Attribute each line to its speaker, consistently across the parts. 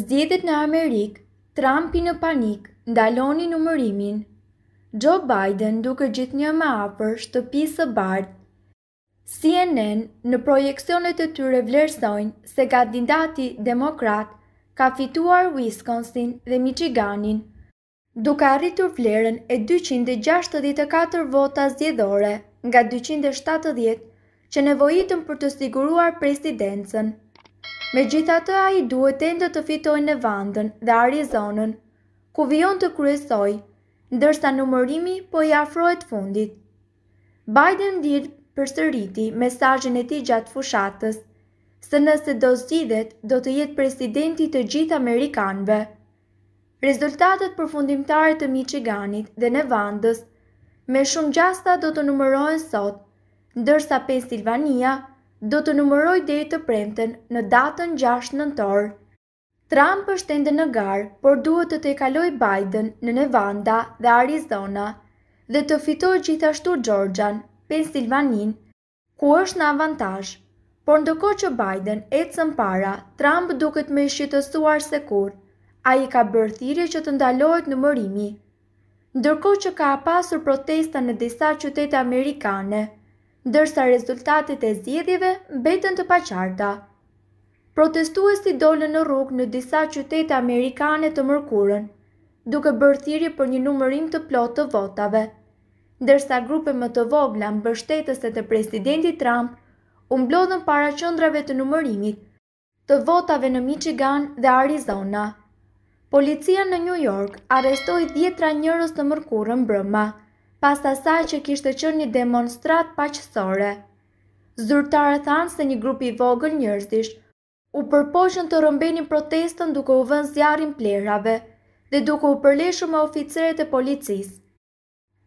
Speaker 1: Zdjedit në Amerikë, Trumpi në panikë, ndaloni në mërimin. Joe Biden duke gjithë një më apër shtëpisë së bardë. CNN në projekcionet e tyre vlerësojnë se kandidati demokrat ka fituar Wisconsin dhe Michiganin, duke arritur vlerën e 264 vota zjedhore nga 270 që nevojitëm për të siguruar presidencën. Me gjitha të a i duhet të ndë të fitojnë në vandën dhe Arizonën, ku vion të kryesoj, ndërsa numërimi po i afrohet fundit. Biden dirë për sëriti mesajën e ti gjatë fushatës, se nëse do zgjidhet do të jetë presidenti të gjithë Amerikanëve. Rezultatet përfundimtare të Michiganit dhe në vandës, me shumë gjasta do të numërojnë sot, ndërsa Pensilvania – do të numëroj deri të premten në datën 6 nëntor. Trump është ende në garë, por duhet të të kaloj Biden në Nevada dhe Arizona dhe të fitoj gjithashtu Georgian, Pensilvanin, ku është në avantaj. Por ndëko që Biden e cën para, Trump duket me shqytësuar se kur, a i ka bërthirje që të ndalojt në mërimi. Ndërko që ka pasur protesta në disa qytete amerikane, ndërsa rezultatet e zjedhjeve mbeten të paqarta. Protestuesi dolën në rrugë në disa qytete amerikane të mërkurën, duke bërthiri për një numërim të plot të votave. Ndërsa grupe më të vogla e të presidentit Trump u mblodhën para qendrave të numërimit të votave në Michigan dhe Arizona. Policia në New York arrestoi 10 tra të mërkurën brëma pas asaj që kishtë qënë një demonstrat paqësore. Zyrtare thanë se një grupi vogël njërzish, u përpoqën të rëmbenin protestën duke u vënë zjarin plerave dhe duke u përleshu me oficiret e policisë.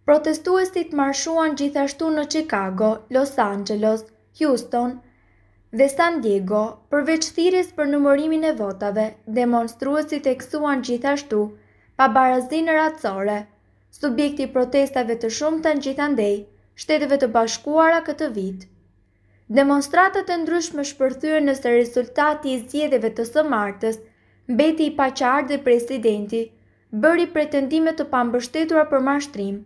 Speaker 1: Protestuestit marshuan gjithashtu në Chicago, Los Angeles, Houston dhe San Diego përveç thires për numërimin e votave, demonstruesit e kësuan gjithashtu pa barazin e ratësore subjekti i protestave të shumë të në gjithandej, shteteve të bashkuara këtë vit. Demonstratët e ndryshme shpërthyre nëse rezultati i zjedheve të së martës, beti i paqarë dhe presidenti, bëri pretendimet të pambështetura për mashtrim,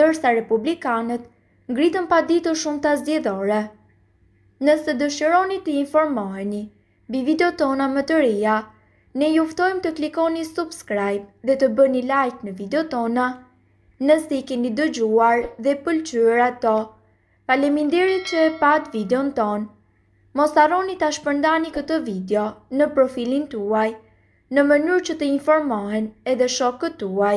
Speaker 1: dërsa republikanët, ngritën pa ditë shumë të zjedhore. Nëse dëshironi të informoheni, bi video tona më të reja, ne juftojmë të klikoni subscribe dhe të bëni like në video tona, Nësi i keni dëgjuar dhe pëlqyër ato. Faleminderit që e pat video në tonë. Mos arroni të shpërndani këtë video në profilin tuaj, në mënyrë që të informohen edhe shokët tuaj.